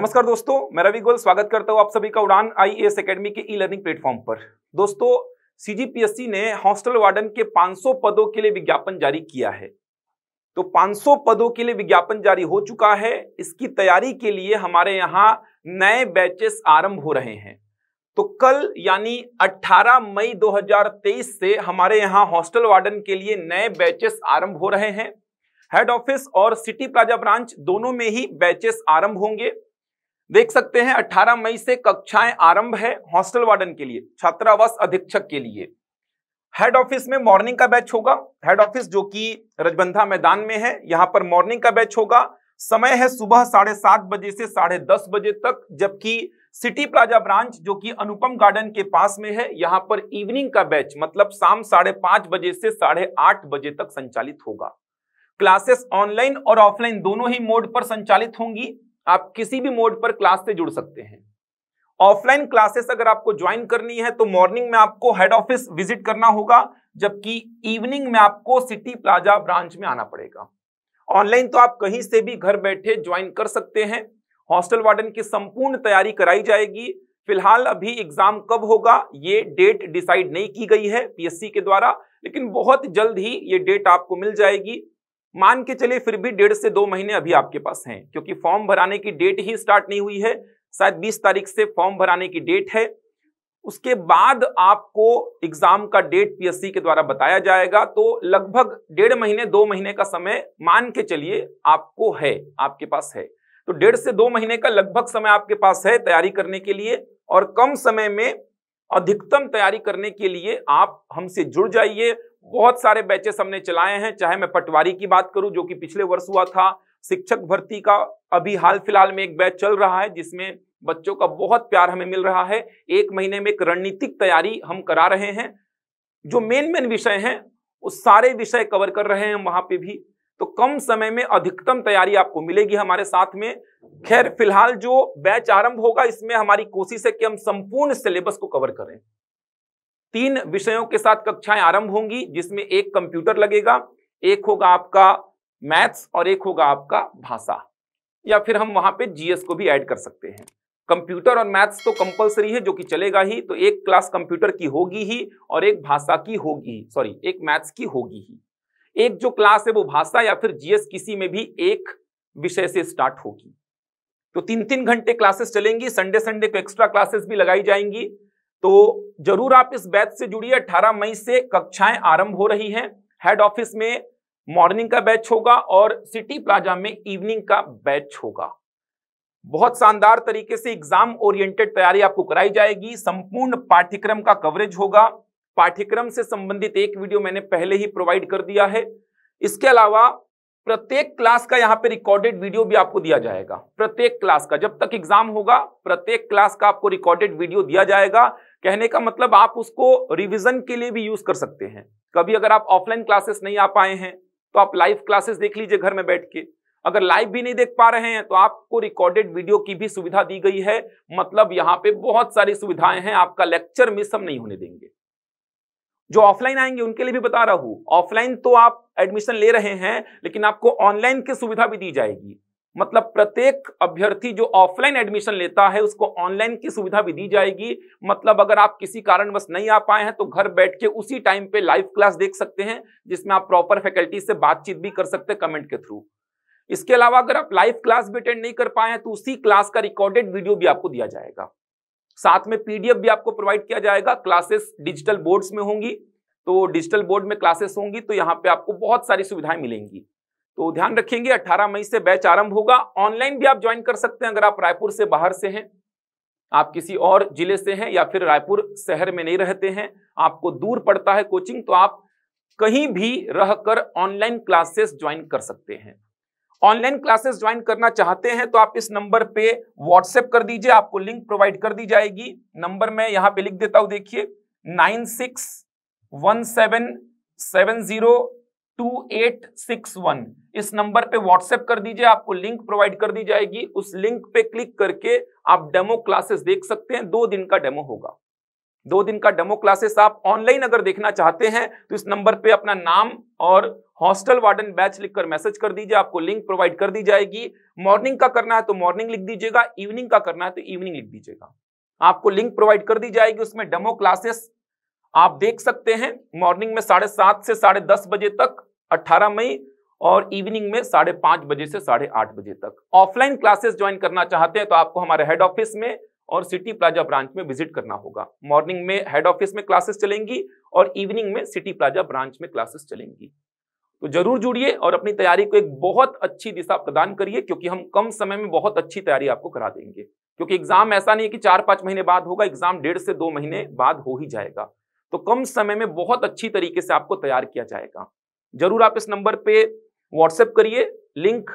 नमस्कार दोस्तों मैं रवि गोल स्वागत करता हूं आप सभी का उड़ान आई एस अकेडमी के ई लर्निंग प्लेटफॉर्म पर दोस्तों सीजीपीएससी ने हॉस्टल वार्डन के 500 पदों के लिए विज्ञापन जारी किया है तो 500 पदों के लिए विज्ञापन जारी हो चुका है इसकी तैयारी के लिए हमारे यहाँ नए बैचेस आरंभ हो रहे हैं तो कल यानी 18 मई 2023 से हमारे यहाँ हॉस्टल वार्डन के लिए नए बैचेस आरंभ हो रहे हैं हेड ऑफिस और सिटी प्लाजा ब्रांच दोनों में ही बैचेस आरंभ होंगे देख सकते हैं 18 मई से कक्षाएं आरंभ है हॉस्टल वार्डन के लिए छात्रावास अधीक्षक के लिए हेड ऑफिस में मॉर्निंग का बैच होगा हेड ऑफिस जो कि रजबंधा मैदान में है यहां पर मॉर्निंग का बैच होगा समय है सुबह साढ़े सात बजे से साढ़े दस बजे तक जबकि सिटी प्लाजा ब्रांच जो कि अनुपम गार्डन के पास में है यहां पर इवनिंग का बैच मतलब शाम साढ़े पांच बजे से साढ़े आठ बजे तक संचालित होगा क्लासेस ऑनलाइन और ऑफलाइन दोनों ही मोड पर संचालित होंगी आप किसी भी मोड पर क्लास से जुड़ सकते हैं ऑफलाइन क्लासेस अगर आपको ज्वाइन करनी है तो मॉर्निंग में आपको हेड ऑफिस विजिट करना होगा जबकि इवनिंग में आपको सिटी प्लाजा ब्रांच में आना पड़ेगा ऑनलाइन तो आप कहीं से भी घर बैठे ज्वाइन कर सकते हैं हॉस्टल वार्डन की संपूर्ण तैयारी कराई जाएगी फिलहाल अभी एग्जाम कब होगा ये डेट डिसाइड नहीं की गई है पीएससी के द्वारा लेकिन बहुत जल्द ही ये डेट आपको मिल जाएगी मान के चले फिर भी डेढ़ से दो महीने अभी आपके पास हैं क्योंकि फॉर्म भराने की डेट ही स्टार्ट नहीं हुई है शायद बीस तारीख से फॉर्म भराने की डेट है उसके बाद आपको एग्जाम का डेट पीएससी के द्वारा बताया जाएगा तो लगभग डेढ़ महीने दो महीने का समय मान के चलिए आपको है आपके पास है तो डेढ़ से दो महीने का लगभग समय आपके पास है तैयारी करने के लिए और कम समय में अधिकतम तैयारी करने के लिए आप हमसे जुड़ जाइए बहुत सारे बैचेस हमने चलाए हैं चाहे मैं पटवारी की बात करूं जो कि पिछले वर्ष हुआ था शिक्षक भर्ती का अभी हाल फिलहाल में एक बैच चल रहा है जिसमें बच्चों का बहुत प्यार हमें मिल रहा है एक महीने में एक रणनीतिक तैयारी हम करा रहे हैं जो मेन मेन विषय हैं वो सारे विषय कवर कर रहे हैं वहां पे भी तो कम समय में अधिकतम तैयारी आपको मिलेगी हमारे साथ में खैर फिलहाल जो बैच आरंभ होगा इसमें हमारी कोशिश है कि हम संपूर्ण सिलेबस को कवर करें तीन विषयों के साथ कक्षाएं आरंभ होंगी जिसमें एक कंप्यूटर लगेगा एक होगा आपका मैथ्स और एक होगा आपका भाषा या फिर हम वहां पे जीएस को भी ऐड कर सकते हैं कंप्यूटर और मैथ्स तो कंपलसरी है जो कि चलेगा ही तो एक क्लास कंप्यूटर की होगी ही और एक भाषा की होगी ही सॉरी एक मैथ्स की होगी ही एक जो क्लास है वो भाषा या फिर जीएस किसी में भी एक विषय से स्टार्ट होगी तो तीन तीन घंटे क्लासेस चलेंगी संडे संडे को एक्स्ट्रा क्लासेस भी लगाई जाएंगी तो जरूर आप इस बैच से जुड़िए 18 मई से कक्षाएं आरंभ हो रही हैं हेड ऑफिस में मॉर्निंग का बैच होगा और सिटी प्लाजा में इवनिंग का बैच होगा बहुत शानदार तरीके से एग्जाम ओरिएंटेड तैयारी आपको कराई जाएगी संपूर्ण पाठ्यक्रम का कवरेज होगा पाठ्यक्रम से संबंधित एक वीडियो मैंने पहले ही प्रोवाइड कर दिया है इसके अलावा प्रत्येक क्लास का यहाँ पे रिकॉर्डेड वीडियो भी आपको दिया जाएगा प्रत्येक क्लास का जब तक एग्जाम होगा प्रत्येक क्लास का आपको रिकॉर्डेड वीडियो दिया जाएगा कहने का मतलब आप उसको रिविजन के लिए भी यूज कर सकते हैं कभी अगर आप ऑफलाइन क्लासेस नहीं आ पाए हैं तो आप लाइव क्लासेस देख लीजिए घर में बैठ के अगर लाइव भी नहीं देख पा रहे हैं तो आपको रिकॉर्डेड वीडियो की भी सुविधा दी गई है मतलब यहाँ पे बहुत सारी सुविधाएं हैं आपका लेक्चर मिस हम नहीं होने देंगे जो ऑफलाइन आएंगे उनके लिए भी बता रहा हूं ऑफलाइन तो आप एडमिशन ले रहे हैं लेकिन आपको ऑनलाइन की सुविधा भी दी जाएगी मतलब प्रत्येक अभ्यर्थी जो ऑफलाइन एडमिशन लेता है उसको ऑनलाइन की सुविधा भी दी जाएगी मतलब अगर आप किसी कारणवश नहीं आ पाए हैं तो घर बैठ के उसी टाइम पे लाइव क्लास देख सकते हैं जिसमें आप प्रॉपर फैकल्टी से बातचीत भी कर सकते हैं कमेंट के थ्रू इसके अलावा अगर आप लाइव क्लास भी अटेंड नहीं कर पाए हैं तो उसी क्लास का रिकॉर्डेड वीडियो भी आपको दिया जाएगा साथ में पीडीएफ भी आपको प्रोवाइड किया जाएगा क्लासेस डिजिटल बोर्ड्स में होंगी तो डिजिटल बोर्ड में क्लासेस होंगी तो यहाँ पे आपको बहुत सारी सुविधाएं मिलेंगी तो ध्यान रखेंगे 18 मई से बैच आरंभ होगा ऑनलाइन भी आप ज्वाइन कर सकते हैं अगर आप रायपुर से बाहर से हैं आप किसी और जिले से हैं या फिर रायपुर शहर में नहीं रहते हैं आपको दूर पड़ता है कोचिंग तो आप कहीं भी रहकर ऑनलाइन क्लासेस ज्वाइन कर सकते हैं ऑनलाइन क्लासेस ज्वाइन करना चाहते हैं तो आप इस नंबर पे व्हाट्सएप कर दीजिए आपको लिंक प्रोवाइड कर दी जाएगी नंबर मैं यहां पे लिख देता हूं देखिए nine six one seven seven zero two eight six one इस नंबर पे व्हाट्सएप कर दीजिए आपको लिंक प्रोवाइड कर दी जाएगी उस लिंक पे क्लिक करके आप डेमो क्लासेस देख सकते हैं दो दिन का डेमो होगा दो दिन का डेमो क्लासेस आप ऑनलाइन अगर देखना चाहते हैं तो इस नंबर पे अपना नाम और हॉस्टल वार्डन बैच लिखकर मैसेज कर दीजिए आपको लिंक प्रोवाइड कर दी जाएगी मॉर्निंग का करना है तो मॉर्निंग लिख दीजिएगा इवनिंग का करना है तो इवनिंग लिख दीजिएगा आपको लिंक प्रोवाइड कर दी जाएगी उसमें डेमो क्लासेस आप देख सकते हैं मॉर्निंग में साढ़े सात से साढ़े दस बजे तक 18 मई और इवनिंग में साढ़े पांच बजे से साढ़े आठ बजे तक ऑफलाइन क्लासेस ज्वाइन करना चाहते हैं तो आपको हमारे हेड ऑफिस में और सिटी प्लाजा ब्रांच में विजिट करना होगा मॉर्निंग में हेड ऑफिस में क्लासेस चलेंगी और इवनिंग में सिटी प्लाजा ब्रांच में क्लासेस चलेंगी तो जरूर जुड़िए और अपनी तैयारी को एक बहुत अच्छी दिशा प्रदान करिए क्योंकि हम कम समय में बहुत अच्छी तैयारी आपको करा देंगे क्योंकि एग्जाम ऐसा नहीं है कि चार पांच महीने बाद होगा एग्जाम डेढ़ से दो महीने बाद हो ही जाएगा तो कम समय में बहुत अच्छी तरीके से आपको तैयार किया जाएगा जरूर आप इस नंबर पे व्हाट्सएप करिए लिंक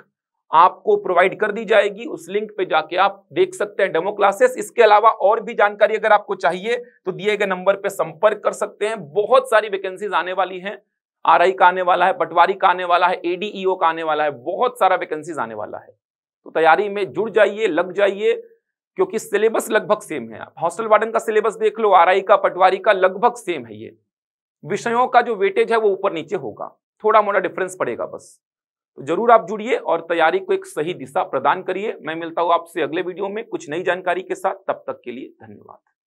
आपको प्रोवाइड कर दी जाएगी उस लिंक पे जाके आप देख सकते हैं डेमो क्लासेस इसके अलावा और भी जानकारी अगर आपको चाहिए तो दिए गए नंबर पे संपर्क कर सकते हैं बहुत सारी वैकेंसीज आने वाली हैं आर का आने वाला है पटवारी का आने वाला है एडीईओ e का आने वाला है बहुत सारा वैकेंसीज आने वाला है तो तैयारी में जुड़ जाइए लग जाइए क्योंकि सिलेबस लगभग सेम है आप हॉस्टल वार्डन का सिलेबस देख लो आर का पटवारी का लगभग सेम है ये विषयों का जो वेटेज है वो ऊपर नीचे होगा थोड़ा मोटा डिफरेंस पड़ेगा बस तो जरूर आप जुड़िए और तैयारी को एक सही दिशा प्रदान करिए मैं मिलता हूँ आपसे अगले वीडियो में कुछ नई जानकारी के साथ तब तक के लिए धन्यवाद